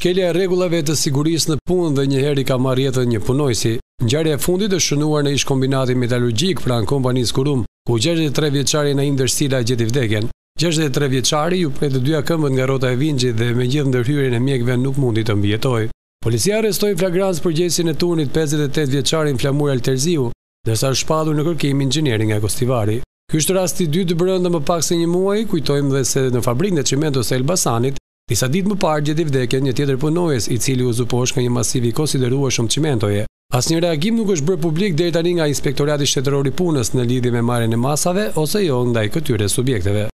Shkelja e rregullave të sigurisë në punë dhe një herë i ka marrë jetën një punojësi. Ngjarja e fundit është shënuar në ish kombinatin metalurgjik pranë kompanisë Kurum, ku 63 vjeçari në indërstila gjeti vdekjen. 63 vjeçari ju për të dyja këmbët nga rrota e vingjit dhe me gjithë ndërhyrjen e mjekëve nuk mundi të mbjetoj. Policia arrestoi për përgjegjësin e turnit 58 vjeçarin Flamur Alterziu, ndërsa është shpallur në kërkim inxhinieri nga Kostivari. Ky është rasti i dytë brenda më pak se një muaji, kujtojmë dhe se në fabrikën e çimentos Elbasanit Disa ditë më parë gjeti vdekjen një tjetër punojës i cili u zuposh një masiv i konsiderueshëm çimentoje. Asnjë reagim nuk është bërë publik deri tani nga Inspektorati Shtetëror i Punës në lidhje me marrjen e masave ose jo ndaj këtyre subjekteve.